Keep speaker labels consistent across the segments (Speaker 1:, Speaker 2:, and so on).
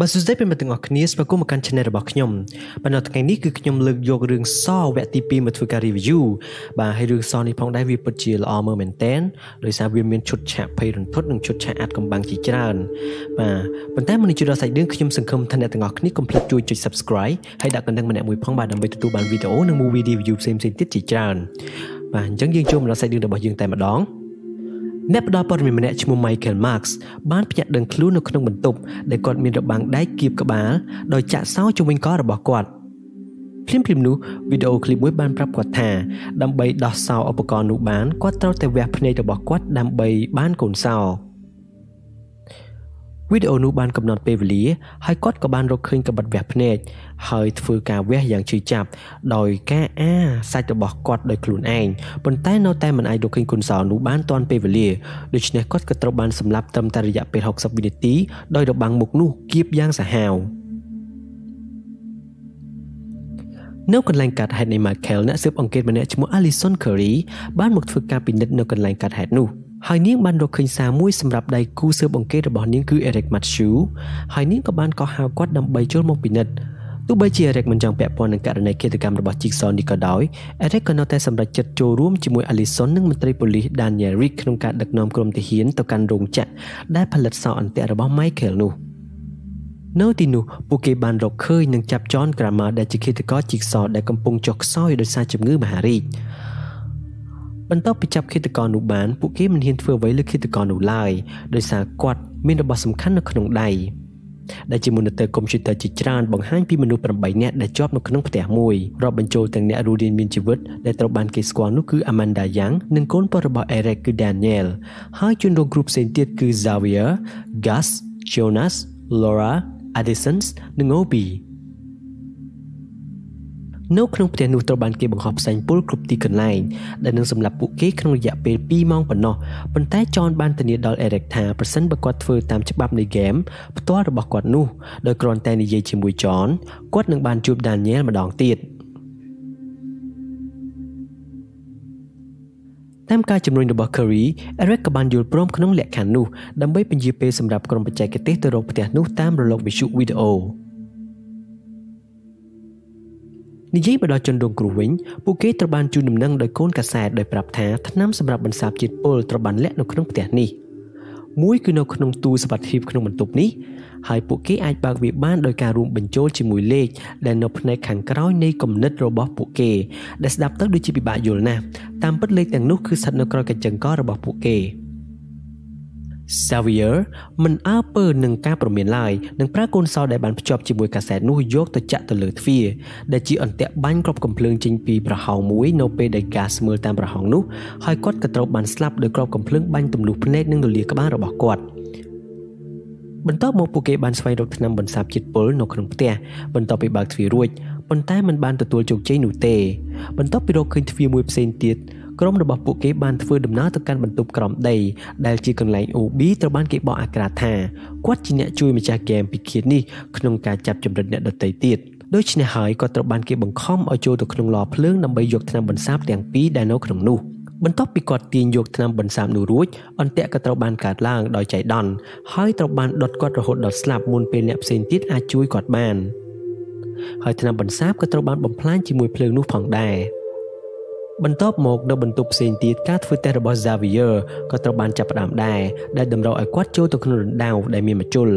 Speaker 1: បាទសួស្តីប្រិយមិត្តទាំងអស់គ្នាស្វាគមន៍មកកាន់ channel របស់ខ្ញុំបាទនៅថ្ងៃនេះគឺខ្ញុំលើកយករឿងសវគ្គទី2មកធ្វើការ review បាទហើយរឿងសនេះផងដែរវាពិតជាល្អមើលមែនតែនដោយសារវាមានឈុតឆាកភ័យរន្ធត់និងឈុតឆាកអាត់កំបាំងជាច្រើនបាទប៉ុន្តែមនុស្សជួយដល់សាច់រឿងខ្ញុំសង្ឃឹមថាអ្នកទាំងអស់គ្នាកុំភ្លេចជួយចុច subscribe ហើយដាក់កណ្ដឹងម្នាក់មួយផងបាទដើម្បីទទួលបានវីដេអូនិង movie review ផ្សេងៗទៀតជាច្រើនបាទអញ្ចឹងយើងចូលមកដល់សាច់រឿងរបស់យើងតែម្ដងអ្នកផ្ដល់ព័ត៌មានម្នាក់ឈ្មោះ Michael Max បានភ្ញាក់ដឹងខ្លួននៅក្នុងបន្ទប់ដែលគាត់មានរបាំងដែកគៀបក្បាលដោយចាក់សោជំវិញករបស់គាត់ភ្លាមភ្លាមនោះវីដេអូឃ្លីបមួយបានប្រាប់គាត់ថាដើម្បីដោះសោឧបករណ៍នោះបានគាត់ត្រូវតែវះភ្នែករបស់គាត់ដើម្បីបានកូនសោវីដេអូនោះបានកំណត់ពេលវេលាហើយគាត់ក៏បានរកឃើញកបិតវះភ្នែកហើយធ្វើការវះយ៉ាងជឿចាប់ដោយការអាសាច់របស់គាត់ដោយខ្លួនឯងប៉ុន្តែនៅតែមិនអាចរកឃើញគុណសោនោះបានទាន់ពេលវេលាដូច្នេះគាត់ក៏ត្រូវបានសម្លាប់ត្រឹមតែរយៈពេល60វិនាទីដោយរបាំងមុខនោះគៀបយ៉ាងសាហាវនៅកន្លែងកាត់ហេតុនៃ Michael អ្នកស៊ើបអង្កេតម្នាក់ឈ្មោះ Alison Curry បានមកធ្វើការពិនិត្យនៅកន្លែងកាត់ហេតុនោះ។ហើយនាងបានរកឃើញសារមួយសម្រាប់ដៃគូស៊ើបអង្កេតរបស់នាងគឺ Eric Matthew ហើយនាងក៏បានកោះហៅគាត់ដើម្បីចូលមកពិនិត្យទោះបីជា Eric មិនចង់ពាក់ព័ន្ធនឹងករណីឃាតកម្មរបស់ Jigsaw នេះក៏ដោយ Eric ក៏នៅតែសម្រេចចិត្តចូលរួមជាមួយ Allison និងមន្ត្រីប៉ូលីស Daniel Rick ក្នុងការដឹកនាំក្រុមទាហានទៅកាន់រោងចក្រដែលផលិតសោអន្ទាក់របស់ Michael នោះ។នៅទីនោះពួកគេបាន រកឃើញនិងចាប់ចនក្រាម៉ាដែលជាឃាតករជីកសដែលកំពុងចុះខ្សោយដោយសារជំងឺមហារីកបន្ទាប់ពីចាប់ឃាតករនោះបានពួកគេមិនហ៊ានធ្វើអ្វីលើឃាតករនោះឡើយដោយសារគាត់មានរបស់សំខាន់នៅក្នុងដៃដែលជាមូនីទ័រកុំព្យូទ័រជាច្រើនបង្ហាញពីមនុស្ស8នាក់ដែលជាប់នៅក្នុងផ្ទះមួយរាប់បញ្ចូលទាំងអ្នករស់រានមានជីវិតដែលត្រូវបានគេស្គាល់នោះគឺ Amanda Yang និងកូនប្រុសរបស់ Eric គឺ Daniel ហើយជនរងគ្រោះផ្សេងទៀតគឺ Xavier, Gus, Jonas, Laura, Addison និង Obi នៅក្នុងផ្ទះនោះត្រូវបានគេបង្ហោះផ្សែងពុលគ្រប់ទីកន្លែងដែលនឹងសម្រាប់ពួកគេក្នុងរយៈពេល2ម៉ោងប៉ុណ្ណោះប៉ុន្តែចនបានធានាដល់អេរិកថាប្រសិនបើគាត់ធ្វើតាមច្បាប់នៃហ្គេមផ្ទាល់របស់គាត់នោះដោយគ្រាន់តែនិយាយជាមួយចនគាត់នឹងបានជួបដានីយ៉ែលម្ដងទៀត។តាមការជំរុញរបស់ Curry Eric ក៏បានយល់ព្រមក្នុងលក្ខខណ្ឌនោះដើម្បីពន្យាពេលសម្រាប់ក្រុមបច្ចេកទេសទៅរកផ្ទះនោះតាមរលកវិទ្យុវីដេអូ។និយាយទៅដល់ជនរងគ្រោះវិញពួកគេត្រូវបានជូនដំណឹងដោយកូនកសែតដោយប្រាប់ថាថ្នាំសម្រាប់បន្សាបជាតិពុលត្រូវបានលាក់នៅក្នុងផ្ទះនេះមួយគឺនៅក្នុងទូសវត្ថិភាពក្នុងបន្ទប់នេះហើយពួកគេអាចបើកវាបានដោយការរួមបញ្ចូលជាមួយលេខដែលនៅផ្នែកខាងក្រោយនៃគំនិតរបស់ពួកគេដែលស្ដាប់ទៅដូចជាពិបាកយល់ណាស់តាមពិតលេខទាំងនោះគឺស្ថិតនៅក្រោយកញ្ចឹងករបស់ពួកគេ។ Xavier មិនអើពើនឹងការប្រមានឡើយនឹងប្រើកូនសោដែលបានភ្ជាប់ជាមួយកាសែតនោះយកទៅចាក់ទៅលើទ្វារដែលជាអន្ទាក់បាញ់គ្រាប់កំភ្លើងចេញពីប្រហោងមួយនៅពេលដែលកាសមើលតាមប្រហោងនោះហើយគាត់ក៏ត្រូវបានស្លាប់ដោយគ្រាប់កំភ្លើងបាញ់ទម្លុះភ្នែកនិងរលាក្បាលរបស់គាត់បន្ទាប់មកពួកគេបានស្វែងរកថ្នាំបន្សាបជាតិពុលនៅក្នុងផ្ទះបន្ទាប់ពីបើកទ្វាររួចប៉ុន្តែមិនបានទទួលជោគជ័យនោះទេ បន្ទាប់ពីរកឃើញទ្វារមួយផ្សេងទៀតក្រុមរបស់ពួកគេបានធ្វើដំណើរទៅកាន់បន្ទប់ក្រោមដីដែលជាកន្លែង OB ត្រូវបានគេបកអាក្រាថាគាត់ជាអ្នកជួយម្ចាស់ហ្គេមពីឃាតនេះក្នុងការចាប់ចម្រិតអ្នកដទៃទៀតដូច្នេះហើយគាត់ត្រូវបានគេបង្ខំឲ្យចូលទៅក្នុងឡភ្លើងដើម្បីយកថ្នាំបន្សាបទាំងពីរដែលនៅក្នុងនោះ បន្ទាប់ពីគាត់ទាញយកថ្នាំបន្សាបនោះរួចអន្ទាក់ក៏ត្រូវបានកាត់ឡើងដោយចៃដន្យហើយត្រូវបានដុតគាត់រហូតដល់ស្លាប់មុនពេលអ្នកផ្សេងទៀតអាចជួយគាត់បានហើយថ្នាំបន្សាបក៏ត្រូវបានបំផ្លាញជាមួយភ្លើងនោះផងដែរ។បន្ទាប់មកនៅបន្ទប់ផ្សេងទៀតការធ្វើតេស្តរបស់ Xavier ក៏ត្រូវបានចាប់ផ្ដើមដែរដែលតម្រូវឲ្យគាត់ចូលទៅក្នុងរណ្ដៅដែលមានមជុល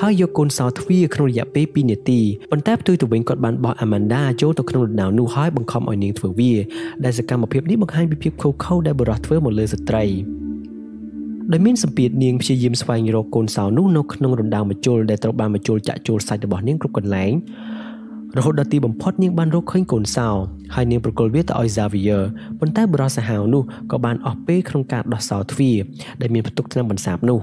Speaker 1: ហើយយកកូនសោទ្វារក្នុងរយៈពេល2នាទីប៉ុន្តែផ្ទុយទៅវិញគាត់បានបោះ Amanda ចូលទៅក្នុងរណ្ដៅនោះហើយបង្ខំឲ្យនាងធ្វើវាដែលសកម្មភាពនេះបង្ហាញពីភាពខុសខើដែលបរិសុទ្ធធ្វើមកលើស្ត្រីដែលមានសម្ពាធនាងព្យាយាមស្វែងរកកូនសោនោះនៅក្នុងរណ្ដៅមជុលដែលត្រូវបានមជុលចាក់ចូលសាច់របស់នាងគ្រប់កន្លែងរហូតដល់ទីបំផុតនាងបានរកឃើញកូនសោហើយនាងប្រគល់វាទៅឲ្យ Xavier ប៉ុន្តែបរិសាហាវនោះក៏បានអស់ពេលក្នុងការដោះសោទ្វារដែលមានផ្ទុកថ្នាំបន្សាបនោះ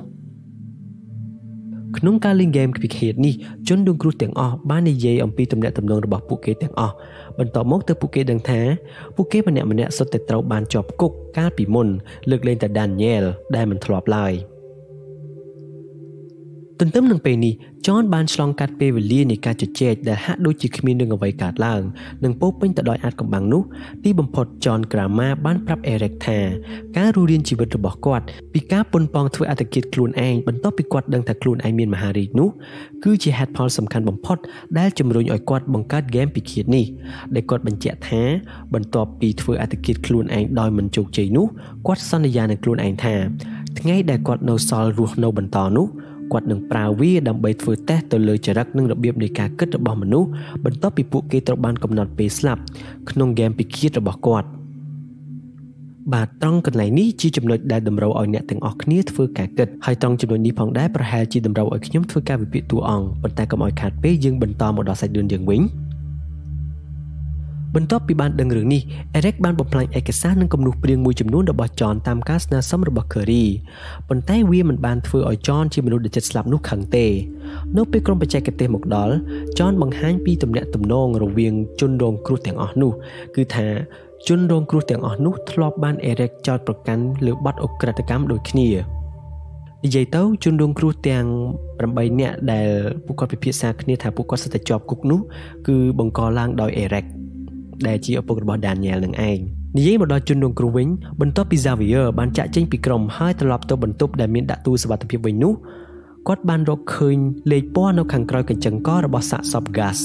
Speaker 1: ក្នុងការលេងហ្គេមពីខេតនេះជនដងគ្រោះទាំងអស់បាននិយាយអំពីទំនាក់ទំនងរបស់ពួកគេទាំងអស់បន្ទាប់មកទៅពួកគេដឹងថា ពួកគេម្នាក់ម្នាក់សុទ្ធតែត្រូវបានជាប់គុកកាលពីមុនលើកលែងតែ Daniel ដែលមិនធ្លាប់ឡើយ។ទន្ទឹមនឹងពេលនេះចនបានឆ្លងកាត់ពេលវេលានៃការជជែកដែលហាក់ដូចជាគ្មានរឿងអ្វីកើតឡើងនិងពោពេញទៅដោយអាចកំបាំងនោះទីបំផុតចនក្រាម៉ាបានប្រាប់អេរិកថាការរស់រានជីវិតរបស់គាត់ពីការប៉ុនប៉ងធ្វើអត្តកិច្ចខ្លួនឯងបន្ទាប់ពីគាត់ដឹងថាខ្លួនឯងមានមហារីកនោះគឺជាហេតុផលសំខាន់បំផុតដែលជំរុញឲ្យគាត់បង្កើតហ្គេមពិឃាតនេះដែលគាត់បញ្ជាក់ថាបន្ទាប់ពីធ្វើអត្តកិច្ចខ្លួនឯងដោយមិនជោគជ័យនោះគាត់សន្យានឹងខ្លួនឯងថា ថ្ងៃដែលគាត់នៅសល់រស់នៅបន្តនោះគាត់នឹងប្រើវាដើម្បីធ្វើតេស្តទៅលើចរិតនិងរបៀបនៃការគិតរបស់មនុស្សបន្ទាប់ពីពួកគេត្រូវបានកំណត់ពេលស្លាប់ក្នុងហ្គេមពិឃាតរបស់គាត់បាទត្រង់កន្លែងនេះជាចំណុចដែលតម្រូវឲ្យអ្នកទាំងអស់គ្នាធ្វើការគិតហើយត្រង់ចំណុចនេះផងដែរប្រហែលជាតម្រូវឲ្យខ្ញុំធ្វើការវិភាគតួអង្គប៉ុន្តែកុំឲ្យខាតពេលយើងបន្តមកដល់សាច់រឿងយើងវិញបន្ទាប់ពីបានដឹងរឿងនេះ Eric បានបំផ្លាញឯកសារនិងគំនូសព្រៀងមួយចំនួនរបស់ John តាមការស្នើសុំរបស់ Curry ប៉ុន្តែវាមិនបានធ្វើឲ្យ John ជាមនុស្សដែលចិត្តស្លាប់នោះខឹងទេ នៅពេលក្រុមបច្ចេកទេសមកដល់ John បង្ហាញពីទំនាក់ទំនងរវាង ជនរងគ្រោះទាំងអស់នោះគឺថាជនរងគ្រោះទាំងអស់នោះធ្លាប់បាន Eric ចោទប្រកាន់លើបទអុក្រិតកម្មដូចគ្នានិយាយទៅជនរងគ្រោះទាំង8នាក់ដែលពួកគាត់ពិភាក្សាគ្នាថាពួកគាត់ស្ថិតជាប់គុកនោះ គឺបង្កឡើងដោយ Eric ដែលជាឪពុករបស់ Daniel នឹងឯងនិយាយមកដល់ជនរងគ្រោះវិញបន្ទាប់ពី Xavier បានចាក់ចេញពីក្រុមហើយត្រឡប់ទៅបន្ទប់ដែលមានដាក់ទូសុវត្ថិភាពវិញនោះគាត់បានរកឃើញលេខពណ៌នៅ ខាងក្រោយកញ្ចឹងករបស់សាកសព gas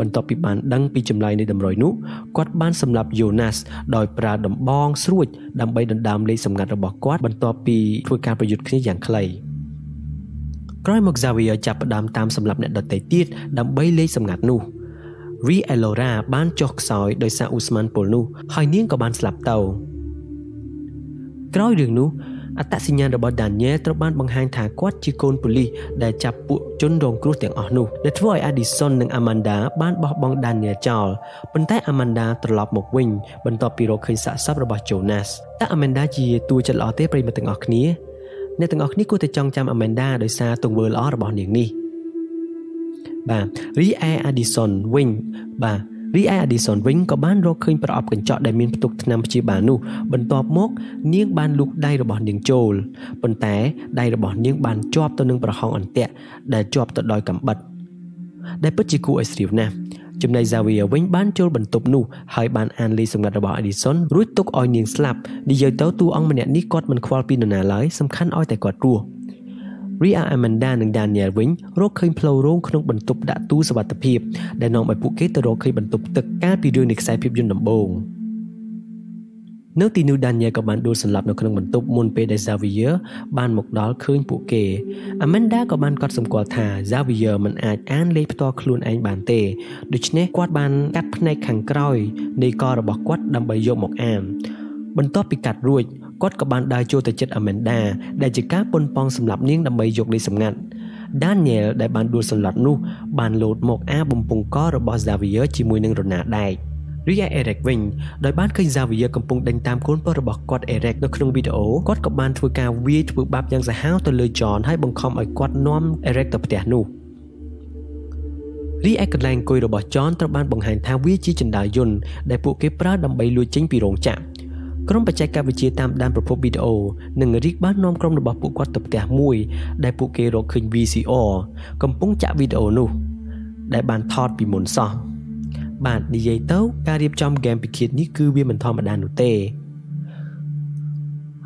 Speaker 1: បន្ទាប់ពីបានដឹងពីចម្លើយនៃតម្រុយនោះគាត់បានសម្លាប់ Jonas ដោយប្រើដំបងស្រួចដើម្បីដណ្ដើមលេខសម្ងាត់របស់គាត់បន្ទាប់ពីធ្វើការប្រយុទ្ធគ្នាយ៉ាងខ្លីក្រោយមក Xavier ចាប់ផ្ដើមតាមសម្លាប់អ្នកដទៃទៀតដើម្បីលេខសម្ងាត់នោះ។រីអេឡូរ៉ាបានចុះខ្សោយដោយសារអ៊ូស្មានពលនោះហើយនាងក៏បានស្លាប់ទៅក្រោយរឿងនោះអត្តសញ្ញាណរបស់ដានីយ៉ែលត្រូវបានបង្ហាញថាគាត់ជាកូនប៉ូលីសដែលចាប់ពួកជនរងគ្រោះទាំងអស់នោះដែលធ្វើឲ្យអាឌីសុននិងអាម៉ាន់ដាបានបោះបង់ដានីយ៉ែលចោលប៉ុន្តែអាម៉ាន់ដា ត្រឡប់មកវិញបន្ទាប់ពីរកឃើញសាកសពរបស់ចូណាសតើអាម៉ាន់ដាជាតួចិត្តល្អទេប្រិយមិត្តទាំងអស់គ្នាអ្នកទាំងអស់គ្នាគួរតែចងចាំអាម៉ាន់ដាដោយសារទង្វើល្អរបស់នាងនេះ។បាទរីឯ Addison វិញបាទរីឯ Addison វិញក៏បានរកឃើញប្រអប់កញ្ចក់ដែលមានផ្ទុកថ្នាំព្យាបាលនោះបន្ទាប់មក នាងបានលូកដៃរបស់នាងចូលប៉ុន្តែដៃរបស់នាងបានជាប់ទៅនឹងប្រហោងអន្ទាក់ដែលជាប់ទៅដោយកំបិតដែលពិតជាគួរឲ្យស្រាវណាស់ចំណែក Xavier វិញបានចូលបន្ទប់នោះហើយបានអានលេខសម្ងាត់របស់ Edison រួចទុកឲ្យនាងស្លាប់និយាយទៅតួអង្គម្នាក់នេះគាត់មិនខ្វល់ពីនរណាឡើយសំខាន់ឲ្យតែគាត់រស់រីឯ Amanda និង Daniel វិញរកឃើញផ្លូវរងក្នុងបន្ទប់ដាក់ទូសុវត្ថិភាពដែលនាំឲ្យពួកគេទៅរកឃើញបន្ទប់ទឹកកាលពីរឿងនៃខ្សែភាពយន្តដំបូងនៅទីនោះ Daniel ក៏បានដួលសន្លប់នៅក្នុងបន្ទប់មុនពេលដែល Xavier បានមកដល់ឃើញពួកគេ Amanda ក៏បានកត់សម្គាល់ថា Xavier មិនអាចអានលេខផ្ទាល់ខ្លួនឯងបានទេដូច្នេះគាត់បានកាត់ផ្នែកខាងក្រោយនៃករបស់គាត់ដើម្បីយកមកអាន បន្ទាប់ពីកាត់រួចគាត់ក៏បានដើរចូលទៅចិត្តអាមែនដាដែលជាការពនប៉ងសម្រាប់នាងដើម្បីយកដីសម្ងាត់ Daniel ដែលបានដួលសន្លត់នោះបានលោតមកអាបំពង់ករបស់ Xavier ជាមួយនឹងរណាដែករីឯ Eric វិញដោយបានឃើញ Xavier កំពុងដេញតាមកូនប្រុសរបស់គាត់ Eric នៅក្នុងវីដេអូគាត់ក៏បានធ្វើការវាយធ្វើបាបយ៉ាងសាហាវទៅលើ John ហើយបង្ខំឲ្យគាត់នាំ Eric ទៅផ្ទះនោះរីឯកន្លែងអង្គុយរបស់ John ត្រូវបានបង្ហាញថាវាជាចណ្ដាលយន្តដែលពួកគេប្រើដើម្បីលួចចេញពីរោងចក្រក្រុមបច្ចេកវិទ្យាតាមដានប្រភពវីដេអូនិងរីកបាននាំក្រុមរបស់ពួកគាត់ទៅផ្ទះមួយដែលពួកគេរកឃើញ VCR កំពុងចាក់វីដេអូនោះដែលបានថតពីមុនសោះបាទនិយាយទៅ ការរៀបចំហ្គេមពិឃាតនេះគឺវាមិនធម្មតានោះទេ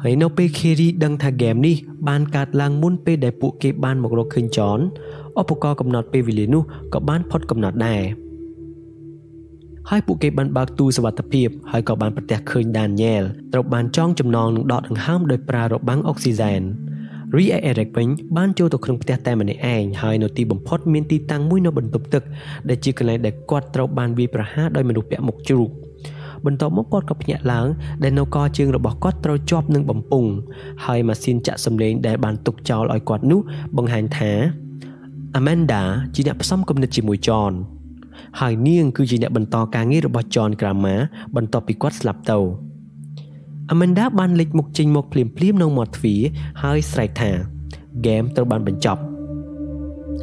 Speaker 1: ហើយនៅពេល Kerry ដឹងថាហ្គេមនេះបានកើតឡើងមុនពេលដែលពួកគេ បានមករកឃើញ John ឧបករណ៍កំណត់ពេលវេលានោះក៏បានផុតកំណត់ដែរហើយពួកគេបានបើកទូសវត្ថិភាពហើយក៏បានប្រទះឃើញដានញ៉ែលត្រូវបានចងចំណងនឹងដកដង្ហើមដោយប្រើរបាំងអុកស៊ីហ្សែនរីឯអេរិកវិញបានចូលទៅក្នុងផ្ទះតែម្នាក់ឯងហើយនៅទីបំផុតមានទីតាំងមួយនៅបន្ទប់ទឹកដែលជាកន្លែងដែលគាត់ត្រូវបានវាយប្រហារដោយមនុស្សពាក់មុខជ្រូកបន្ទាប់មកគាត់ក៏ភ្ញាក់ឡើង ដែលនៅកជើងរបស់គាត់ត្រូវជាប់នឹងបំពង់ហើយម៉ាស៊ីនចាក់សម្លេងដែលបានទុកចោលឲ្យគាត់នោះបង្ហាញថា Amanda ជាអ្នកផ្សំគំនិតជាមួយ John ហើយនាងគឺជាអ្នកបន្តការងាររបស់ John Grammer បន្ទាប់ពីគាត់ស្លាប់ទៅ Amanda បានលេចមុខចេញមកភ្លាមៗនៅមាត់ទ្វារហើយស្រែកថាហ្គេមត្រូវបានបញ្ចប់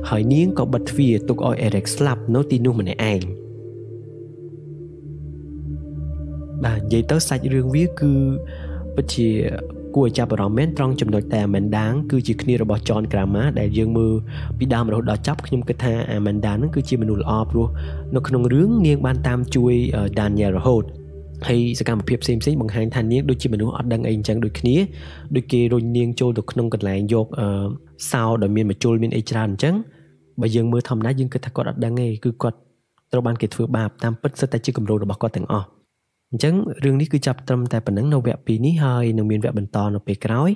Speaker 1: ហើយនាងក៏បិទទ្វារទុកឲ្យ Eric ស្លាប់នៅទីនោះម្នាក់ឯងបាទនិយាយទៅសាច់រឿងវាគឺពិតជាគួរចាប់អារម្មណ៍មែនត្រង់ចំណុចតែ Amanda គឺជាគ្នារបស់ John Grammer ដែលយើងមើលពីដើមរហូតដល់ចប់ខ្ញុំគិតថា Amanda នឹងគឺជាមនុស្សល្អព្រោះនៅក្នុងរឿងនាង បានតាមជួយ Daniel រហូតហើយសកម្មភាពផ្សេងផ្សេងបង្ហាញថានាងដូចជាមនុស្សអត់ដឹងអីអញ្ចឹងដូចគ្នាដូចគេរុញនាងចូលទៅក្នុងកន្លែងយកសោដែលមានមជុលមានអីច្រើនអញ្ចឹងបើយើងមើលធម្មតាយើងគិតថាគាត់អត់ដឹងទេគឺគាត់ត្រូវបានគេធ្វើបាបតាមពិតសិតតែជាគំរូរបស់គាត់ទាំងអស់អញ្ចឹងរឿងនេះគឺចាប់ត្រឹមតែប៉ុណ្្នឹងនៅវគ្គ2នេះហើយនឹងមានវគ្គបន្តនៅពេលក្រោយ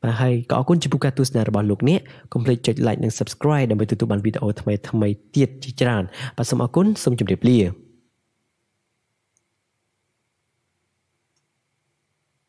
Speaker 1: បាទហើយក៏អរគុណចំពោះការទស្សនារបស់លោកអ្នកកុំភ្លេចចុច like និង subscribe ដើម្បីទទួលបានវីដេអូថ្មីៗទៀតជាច្រើន បាទសូមអរគុណសូមជម្រាបលា